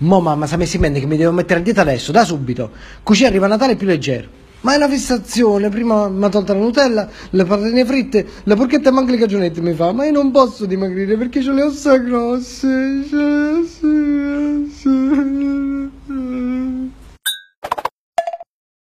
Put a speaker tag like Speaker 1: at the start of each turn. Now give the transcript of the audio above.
Speaker 1: Mo mamma si è messo in mente che mi devo mettere a dieta adesso, da subito. Così arriva Natale più leggero. Ma è una fissazione, prima mi ha tolto la Nutella, le patatine fritte, la porchetta e anche le cagionette mi fa, ma io non posso dimagrire perché ho le ossa grosse. Cioè.